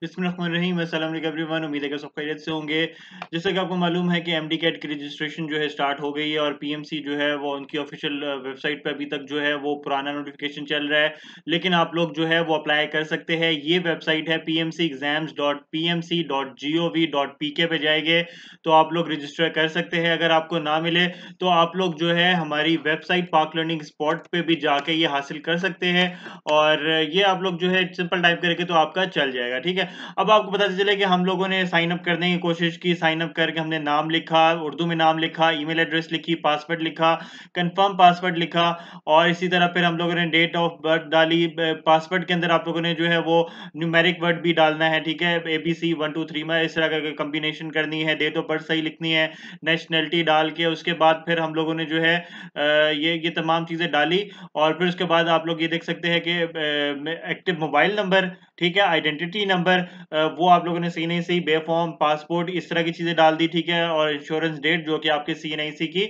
बिस्मिल्लाहिर्रहमानिर्रहीम उम्मीद है कि सब खैरियत से होंगे जैसे कि आपको मालूम है कि एम डी कैट की रजिस्ट्रेशन जो है स्टार्ट हो गई है और पीएमसी जो है वो उनकी ऑफिशियल वेबसाइट पर अभी तक जो है वो पुराना नोटिफिकेशन चल रहा है लेकिन आप लोग जो है वो अप्लाई कर सकते हैं ये वेबसाइट है P M C exams dot P M C dot G O V dot P K पे जाएंगे तो आप लोग रजिस्टर कर सकते हैं अगर आपको ना मिले तो आप लोग जो है हमारी वेबसाइट पार्क लर्निंग स्पॉट पर भी जाके ये हासिल कर सकते हैं और ये आप लोग जो है सिंपल टाइप करके तो आपका चल जाएगा ठीक है अब आपको पता चले कि हम लोगों ने साइन अप करने की कोशिश की साइन अप करके हमने नाम लिखा उर्दू में नाम लिखा ईमेल एड्रेस लिखी पासवर्ड लिखा कंफर्म पासवर्ड लिखा और इसी तरह फिर हम लोगों ने डेट ऑफ बर्थ डाली पासवर्ड के अंदर आप लोगों ने जो है वो न्यूमेरिक वर्ड भी डालना है ठीक है A B C one two three में इस तरह का कम्बिनेशन करनी है डेट ऑफ बर्थ सही लिखनी है नेशनलिटी डाल के उसके बाद फिर हम लोगों ने जो है ये ये तमाम चीज़ें डाली और फिर उसके बाद आप लोग ये देख सकते हैं कि एक्टिव मोबाइल नंबर ठीक है आइडेंटिटी नंबर अंदर वो आप लोगों ने C N C B form passport इस तरह की चीज़ें डाल दी ठीक है और इंश्योरेंस डेट जो कि आपके सी सी की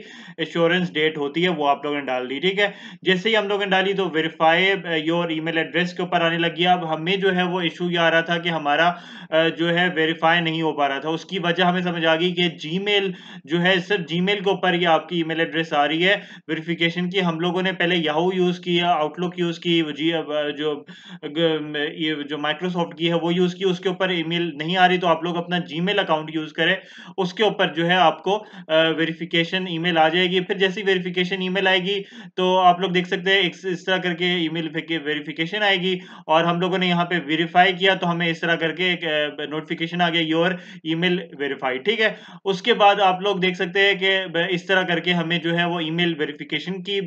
इंश्योरेंस डेट होती है वो आप लोगों ने डाल दी ठीक है जैसे ही हम लोगों ने डाली तो वेरीफाई योर ई एड्रेस के ऊपर आने लगी अब हमें जो है वो इशू ये आ रहा था कि हमारा जो है वेरीफाई नहीं हो पा रहा था उसकी वजह हमें समझ आ गई कि जी जो है सिर्फ जी के ऊपर ही आपकी ई एड्रेस आ रही है वेरीफिकेशन की हम लोगों ने पहले याहू यूज़ किया आउटलुक यूज़ की जो जो माइक्रोसॉफ्ट की है वो यूज़ की उसके ऊपर ईमेल नहीं आ रही तो आप लोग अपना जीमेल अकाउंट यूज करें उसके ऊपर जो है आपको वेरिफिकेशन ईमेल आ जाएगी फिर जैसी वेरिफिकेशन ईमेल आएगी तो आप लोग देख सकते हैं इस तरह करके ईमेल वेरिफिकेशन आएगी और हम लोगों ने यहाँ पे वेरीफाई किया तो हमें इस तरह करके एक नोटिफिकेशन आ गया योर ईमेल वेरीफाई ठीक है उसके बाद आप लोग देख सकते हैं कि इस तरह करके हमें जो है वो ईमेल वेरिफिकेशन की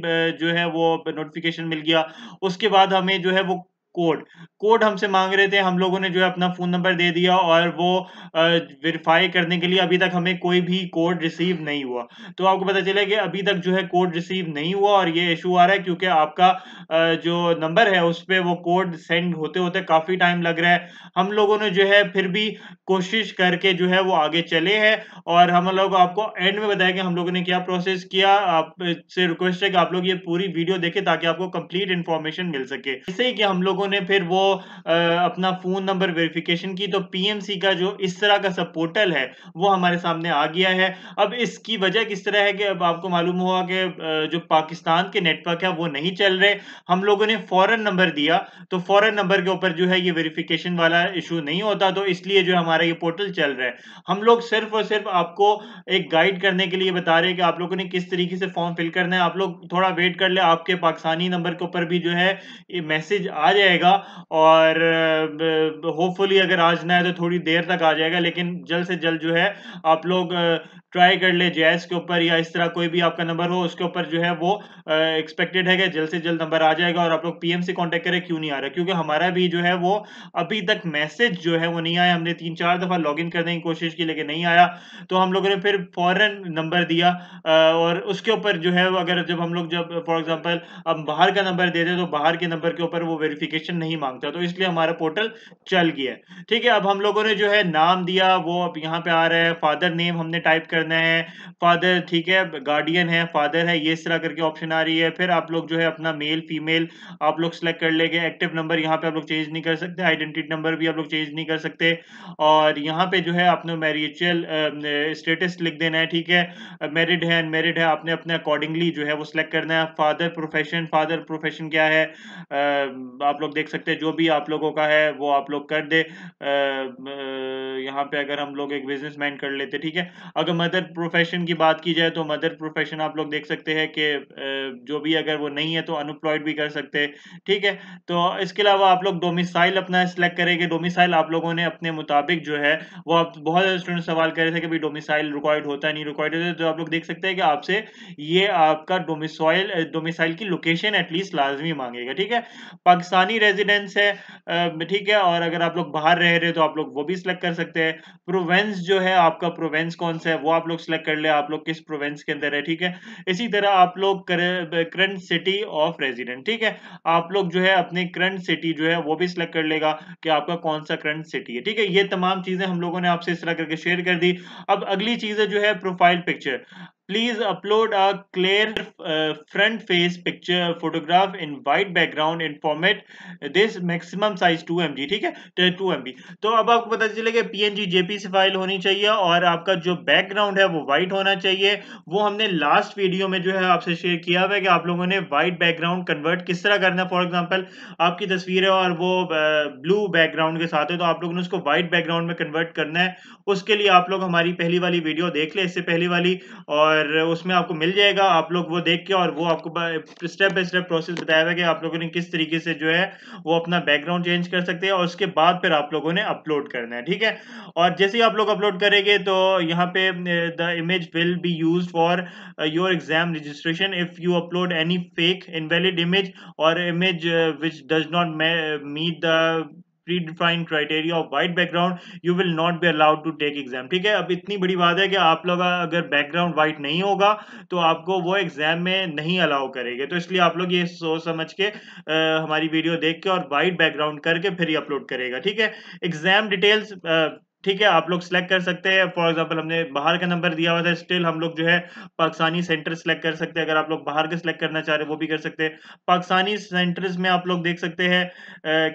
जो है वो नोटिफिकेशन मिल गया उसके बाद हमें जो है वो कोड कोड हमसे मांग रहे थे हम लोगों ने जो है अपना फ़ोन नंबर दे दिया और वो वेरीफाई करने के लिए अभी तक हमें कोई भी कोड रिसीव नहीं हुआ तो आपको पता चला कि अभी तक जो है कोड रिसीव नहीं हुआ और ये इशू आ रहा है क्योंकि आपका जो नंबर है उस पर वो कोड सेंड होते होते काफ़ी टाइम लग रहा है हम लोगों ने जो है फिर भी कोशिश करके जो है वो आगे चले हैं और हम लोग आपको एंड में बताया कि हम लोगों ने क्या प्रोसेस किया आपसे रिक्वेस्ट है कि आप लोग ये पूरी वीडियो देखें ताकि आपको कंप्लीट इन्फॉर्मेशन मिल सके इससे ही कि हम लोग लोगों ने फिर वो आ, अपना फ़ोन नंबर वेरिफिकेशन की तो पीएमसी का जो इस तरह का सब पोर्टल है वो हमारे सामने आ गया है अब इसकी वजह किस तरह है कि अब आपको मालूम हुआ कि जो पाकिस्तान के नेटवर्क है वो नहीं चल रहे हम लोगों ने फॉरन नंबर दिया तो फॉरन नंबर के ऊपर जो है ये वेरिफिकेशन वाला इशू नहीं होता तो इसलिए जो हमारा ये पोर्टल चल रहा है हम लोग सिर्फ और सिर्फ आपको एक गाइड करने के लिए बता रहे हैं कि आप लोगों ने किस तरीके से फॉर्म फिल करना है आप लोग थोड़ा वेट कर ले आपके पाकिस्तानी नंबर के ऊपर भी जो है ये मैसेज आ जाए जाएगा और होपफुली अगर आज ना है तो थोड़ी देर तक आ जाएगा लेकिन जल्द से जल्द जो है आप लोग ट्राई कर ले जैस के ऊपर या इस तरह कोई भी आपका नंबर हो उसके ऊपर जो है वो एक्सपेक्टेड है कि जल्द से जल्द नंबर आ जाएगा और आप लोग पीएम से कांटेक्ट करें क्यों नहीं आ रहा क्योंकि हमारा भी जो है वो अभी तक मैसेज जो है वो नहीं आया हमने तीन चार दफ़ा लॉगिन करने की कोशिश की लेकिन नहीं आया तो हम लोगों ने फिर फ़ौरन नंबर दिया और उसके ऊपर जो है अगर जब हम लोग जब फॉर एग्जाम्पल हम बाहर का नंबर देते तो बाहर के नंबर के ऊपर वो वेरिफिकेशन वेरिफिकेशन नहीं मांगता तो इसलिए हमारा पोर्टल चल गया ठीक है अब हम लोगों ने जो है नाम दिया वो अब यहाँ पे आ रहा है फादर नेम हमने टाइप करना है फादर ठीक है गार्डियन है फादर है ये इस तरह करके ऑप्शन आ रही है फिर आप लोग जो है अपना मेल फीमेल आप लोग सेलेक्ट कर लेंगे एक्टिव नंबर यहाँ पे आप लोग चेंज नहीं कर सकते आइडेंटिटी नंबर भी आप लोग चेंज नहीं कर सकते और यहाँ पे जो है आपने मैरिचुअल स्टेटस लिख देना है ठीक है मेरिड है अनमेरिड है आपने अपने अकॉर्डिंगली जो है वो सिलेक्ट करना है फादर प्रोफेशन फादर प्रोफेशन क्या है आप लोग लोग देख सकते हैं जो भी आप लोगों का है वो आप लोग कर दे यहाँ पे अगर हम लोग एक बिजनेसमैन कर लेते ठीक है अगर मदर प्रोफेशन की बात की जाए तो मदर प्रोफेशन आप लोग देख सकते हैं कि जो भी अगर वो नहीं है तो अनएम्प्लॉयड भी कर सकते हैं ठीक है तो इसके अलावा आप लोग डोमिसाइल अपना सिलेक्ट करेंगे डोमिसाइल आप लोगों ने अपने मुताबिक जो है वो आप बहुत स्टूडेंट सवाल कर रहे थे कि भाई डोमिसाइल रिकॉर्ड होता है नहीं रिकॉर्ड होता तो आप लोग देख सकते हैं कि आपसे ये आपका डोमिसाइल डोमिसाइल की लोकेशन एटलीस्ट लाजमी मांगेगा ठीक है पाकिस्तानी रेजिडेंस है ठीक है और अगर आप लोग बाहर रह रहे हो तो आप लोग वो भी सिलेक्ट कर सकते हैं है प्रोवेंस जो है आपका प्रोवेंस कौन सा है वो आप लोग सेलेक्ट कर ले आप लोग किस प्रोवेंस के अंदर है ठीक है इसी तरह आप लोग करंट सिटी ऑफ रेजिडेंट ठीक है आप लोग जो है अपनी करंट सिटी जो है वो भी सिलेक्ट कर लेगा कि आपका कौन सा करंट सिटी है ठीक है ये तमाम चीजें हम लोगों ने आपसे इस तरह करके शेयर कर दी अब अगली चीज है जो है profile picture Please upload a clear uh, front face picture photograph in white background in format this maximum size M ठीक है 2 तो mb तो अब आपको पता चले कि png से फाइल होनी चाहिए और आपका जो बैकग्राउंड है वो वाइट होना चाहिए वो हमने लास्ट वीडियो में जो है आपसे शेयर किया हुआ है कि आप लोगों ने वाइट बैकग्राउंड कन्वर्ट किस तरह करना है फॉर एग्जाम्पल आपकी तस्वीर है और वो ब्लू uh, बैकग्राउंड के साथ है तो आप लोगों ने उसको वाइट बैकग्राउंड में कन्वर्ट करना है उसके लिए आप लोग हमारी पहली वाली वीडियो देख ले इससे पहली वाली और और उसमें आपको मिल जाएगा आप लोग वो देख के और वो आपको स्टेप बाय स्टेप प्रोसेस बताया था कि आप लोगों ने किस तरीके से जो है वो अपना बैकग्राउंड चेंज कर सकते हैं और उसके बाद फिर आप लोगों ने अपलोड करना है ठीक है और जैसे ही आप लोग अपलोड करेंगे तो यहाँ पे the image will be use for your exam registration if you upload any fake invalid image or image which does not meet the predefined criteria of white background you will not be allowed to take exam ठीक है अब इतनी बड़ी बात है कि आप लोग अगर बैकग्राउंड वाइट नहीं होगा तो आपको वो एग्जाम में नहीं अलाउ करेगा तो इसलिए आप लोग ये सोच समझ के आ, हमारी वीडियो देख के और वाइट बैकग्राउंड करके फिर ही अपलोड करेगा ठीक है एग्जाम डिटेल्स ठीक है आप लोग सेलेक्ट कर सकते हैं फॉर एग्जांपल हमने बाहर का नंबर दिया हुआ था स्टिल हम लोग जो है पाकिस्तानी सेंटर सेलेक्ट कर सकते हैं अगर आप लोग बाहर के सिलेक्ट करना चाह रहे वो भी कर सकते हैं पाकिस्तानी सेंटर्स में आप लोग देख सकते हैं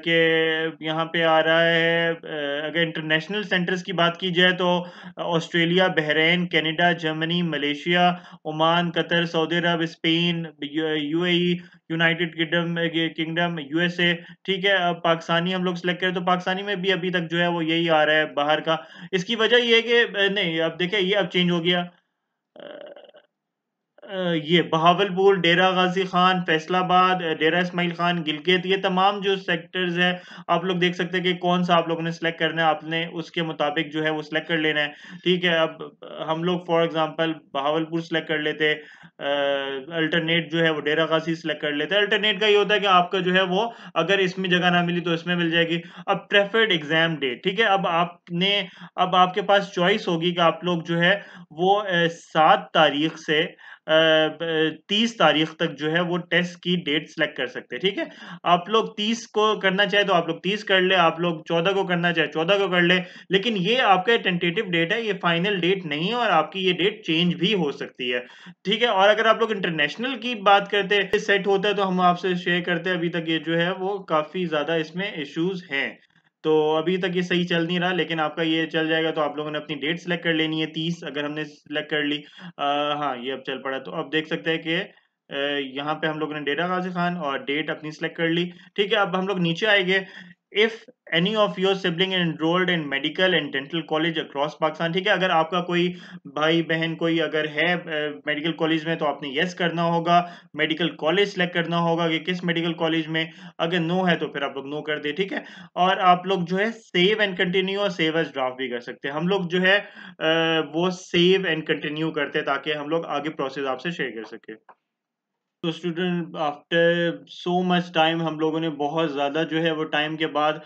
कि यहाँ पे आ रहा है अगर इंटरनेशनल सेंटर्स की बात की जाए तो Australia Bahrain Canada Germany Malaysia Oman Qatar Saudi Arab Spain U United Kingdom Kingdom USA ठीक है अब पाकिस्तानी हम लोग सिलेक्ट करें तो पाकिस्तानी में भी अभी तक जो है वो यही आ रहा है बाहर का इसकी वजह यह है कि नहीं अब देखिए ये अब चेंज हो गया ये बहावलपुर डेरा गाजी खान फैसलाबाद डेरा इसमाइल खान गिलगित ये तमाम जो सेक्टर्स है आप लोग देख सकते हैं कि कौन सा आप लोगों ने सेलेक्ट करना है आपने उसके मुताबिक जो है वो सिलेक्ट कर लेना है ठीक है अब हम लोग फॉर एग्जांपल बहावलपुर सिलेक्ट कर लेते अल्टरनेट जो है वो डेरा गाजी सेलेक्ट कर लेते अल्टरनेट का ये होता है कि आपका जो है वो अगर इसमें जगह ना मिली तो इसमें मिल जाएगी अब प्रेफर्ड एग्जाम डेट ठीक है अब आपने अब आपके पास चॉइस होगी कि आप लोग जो है वो सात तारीख से तीस तारीख तक जो है वो टेस्ट की डेट सेलेक्ट कर सकते हैं ठीक है आप लोग तीस को करना चाहे तो आप लोग तीस कर ले आप लोग चौदह को करना चाहे चौदह को कर ले लेकिन ये आपका टेंटेटिव डेट है ये फाइनल डेट नहीं है और आपकी ये डेट चेंज भी हो सकती है ठीक है और अगर आप लोग इंटरनेशनल की बात करते हैं सेट होता है तो हम आपसे शेयर करते हैं अभी तक ये जो है वो काफी ज्यादा इसमें इश्यूज हैं तो अभी तक ये सही चल नहीं रहा लेकिन आपका ये चल जाएगा तो आप लोगों ने अपनी डेट सेलेक्ट कर लेनी है तीस अगर हमने सेलेक्ट कर ली हाँ ये अब चल पड़ा तो अब देख सकते हैं कि यहाँ पे हम लोगों ने डेटा गाजी खान और डेट अपनी सिलेक्ट कर ली ठीक है अब हम लोग नीचे आएंगे if any of your sibling enrolled in medical and dental college across Pakistan ठीक है अगर आपका कोई भाई बहन कोई अगर है मेडिकल uh, कॉलेज में तो आपने येस yes करना होगा मेडिकल कॉलेज सेलेक्ट करना होगा कि किस मेडिकल कॉलेज में अगर नो है तो फिर आप लोग नो कर दे ठीक है और आप लोग जो है सेव एंड कंटिन्यू और सेव एज ड्राफ्ट भी कर सकते हैं हम लोग जो है uh, वो सेव एंड कंटिन्यू करते हैं ताकि हम लोग आगे प्रोसेस आपसे शेयर कर सके तो student after so much time हम लोगों ने बहुत ज़्यादा जो है वो टाइम के बाद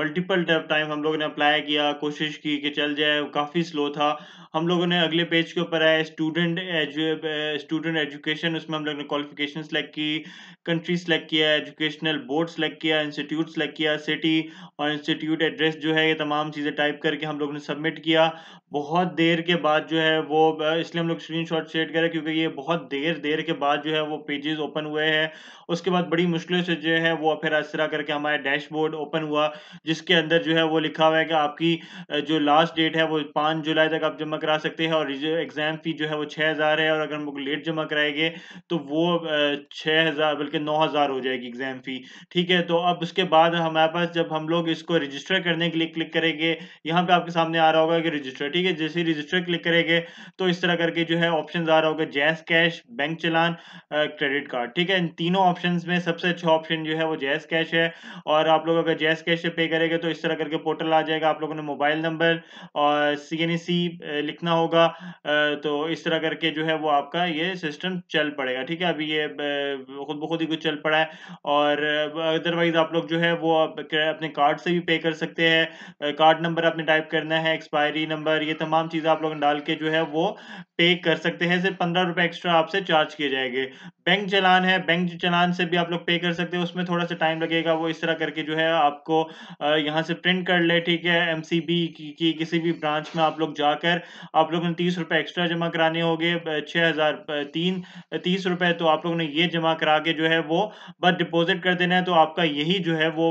मल्टीपल टाइम हम लोगों ने अप्लाई किया कोशिश की कि चल जाए काफ़ी स्लो था हम लोगों ने अगले पेज के ऊपर आया स्टूडेंट स्टूडेंट एजुकेशन उसमें हम लोगों ने क्वालिफिकेशन सेलेक्ट की कंट्री सेलेक्ट किया एजुकेशनल बोर्ड सेलेक्ट किया इंस्टीट्यूट सेलेक्ट किया सिटी और इंस्टीट्यूट एड्रेस जो है ये तमाम चीज़ें टाइप करके हम लोगों ने सबमिट किया बहुत देर के बाद जो है वो इसलिए हम लोग स्क्रीन शेयर करें क्योंकि ये बहुत देर देर के बाद जो है वो पेजेस ओपन हुए हैं उसके बाद बड़ी मुश्किल से जो है वो फिर इस तरह करके हमारा डैशबोर्ड ओपन हुआ जिसके अंदर जो है वो लिखा हुआ है कि आपकी जो लास्ट डेट है वो पाँच जुलाई तक आप जमा करा सकते हैं और एग्ज़ाम फ़ी जो है वो छः है और अगर हम लोग लेट जमा कराएंगे तो वो छः बल्कि नौ हो जाएगी एग्ज़ाम फ़ी ठीक है तो अब उसके बाद हमारे पास जब हम लोग इसको रजिस्टर करने के लिए क्लिक करेंगे यहाँ पे आपके सामने आ रहा होगा कि रजिस्टर ठीक है जैसे ही रजिस्टर क्लिक करेंगे तो इस तरह करके जो है ऑप्शन आ रहा होगा जैस cash bank challan credit card ठीक है इन तीनों ऑप्शन में सबसे अच्छा ऑप्शन जो है वो जैस कैश है और आप लोग अगर जैस कैश से पे करेंगे तो इस तरह करके पोर्टल आ जाएगा आप लोगों ने मोबाइल नंबर और सी एन सी लिखना होगा तो इस तरह करके जो है वो आपका ये सिस्टम चल पड़ेगा ठीक है अभी ये खुद ब खुद ही कुछ चल पड़ा है और अदरवाइज आप लोग जो है वो अपने कार्ड से भी पे कर सकते हैं कार्ड नंबर आपने टाइप करना है एक्सपायरी नंबर ये तमाम चीज़ें आप लोग डाल के जो है वो पे कर सकते हैं सिर्फ पंद्रह रुपये एक्स्ट्रा आपसे चार्ज किए जाएंगे बैंक चलान है बैंक चलान से भी आप लोग पे कर सकते हैं उसमें थोड़ा सा टाइम लगेगा वो इस तरह करके जो है आपको यहाँ से प्रिंट कर ले ठीक है एम की, की किसी भी ब्रांच में आप लोग जाकर आप लोग ने तीस रुपये एक्स्ट्रा जमा कराने होंगे छः हज़ार तीन तीस रुपये तो आप लोग ने ये जमा करा के जो है वो बस डिपॉजिट कर देना है तो आपका यही जो है वो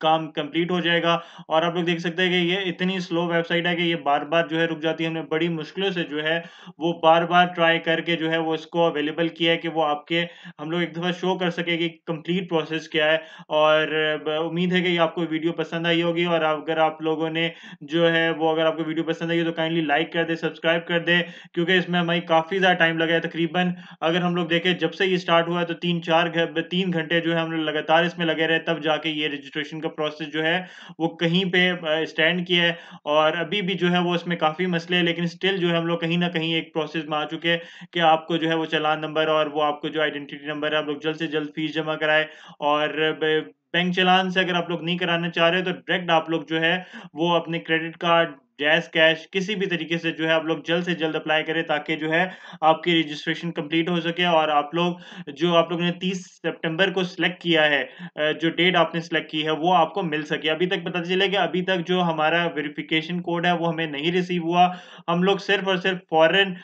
काम कंप्लीट हो जाएगा और आप लोग देख सकते हैं कि ये इतनी स्लो वेबसाइट है कि ये बार बार जो है रुक जाती है हमने बड़ी मुश्किलों से जो है वो बार बार ट्राई करके जो है वो इसको अवेलेबल किया है कि वो आपके हम लोग एक दफ़ा शो कर सके कि कंप्लीट प्रोसेस क्या है और उम्मीद है कि आपको वीडियो पसंद आई होगी और अगर आप लोगों ने जो है वो अगर आपको वीडियो पसंद आई हो तो काइंडली लाइक कर दे सब्सक्राइब कर दे क्योंकि इसमें हमारी काफ़ी ज़्यादा टाइम लगा है तकरीबन अगर हम लोग देखें जब से ये स्टार्ट हुआ है तो तीन चार तीन घंटे जो है हम लोग लगातार इसमें लगे रहे तब जाके ये रजिस्ट्रेशन का प्रोसेस जो है वो कहीं पर स्टैंड किया है और अभी भी जो है वो इसमें काफ़ी मसले हैं लेकिन स्टिल जो है हम लोग कहीं ना कहीं एक प्रोसेस में आ चुके हैं कि आपको जो है वो चलान नंबर और वो आपको जो आइडेंटिटी नंबर है आप लोग जल्द से जल्द फीस जमा कराए और बैंक चलान से अगर आप लोग नहीं कराना चाह रहे तो डायरेक्ट आप लोग जो है वो अपने क्रेडिट कार्ड जैस कैश किसी भी तरीके से जो है आप लोग जल्द से जल्द अप्लाई करें ताकि जो है आपकी रजिस्ट्रेशन कंप्लीट हो सके और आप लोग जो आप लोग ने 30 सितंबर को सिलेक्ट किया है जो डेट आपने सिलेक्ट की है वो आपको मिल सके अभी तक पता चले कि अभी तक जो हमारा वेरिफिकेशन कोड है वो हमें नहीं रिसीव हुआ हम लोग सिर्फ और सिर्फ फॉरन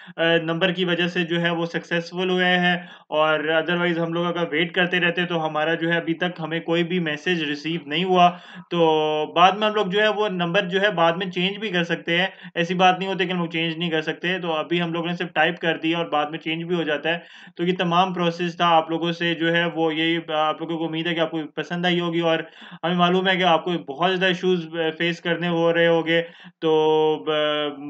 नंबर की वजह से जो है वो सक्सेसफुल हुए हैं और अदरवाइज हम लोग अगर वेट करते रहते तो हमारा जो है अभी तक हमें कोई भी मैसेज रिसीव नहीं हुआ तो बाद में हम लोग जो है वो नंबर जो है बाद में चेंज भी कर सकते हैं ऐसी बात नहीं होती कि हम चेंज नहीं कर सकते तो अभी हम लोगों ने सिर्फ टाइप कर दिया और बाद में चेंज भी हो जाता है तो ये तमाम प्रोसेस था आप लोगों से जो है वो यही आप लोगों को उम्मीद है कि आपको पसंद आई होगी और हमें मालूम है कि आपको बहुत ज़्यादा इशूज़ फेस करने हो रहे हो तो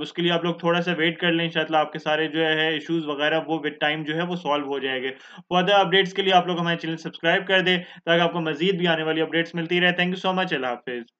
उसके लिए आप लोग थोड़ा सा वेट कर लें इन आपके सारे जो है इशूज़ वगैरह वो विद टाइम जो है वो सॉल्व हो जाएंगे वो अपडेट्स के लिए आप लोग हमारे चैनल सब्सक्राइब कर दें ताकि आपको मजीद भी आने वाली अपडेट्स मिलती रहे थैंक यू सो मच अल्लाह हाफिज़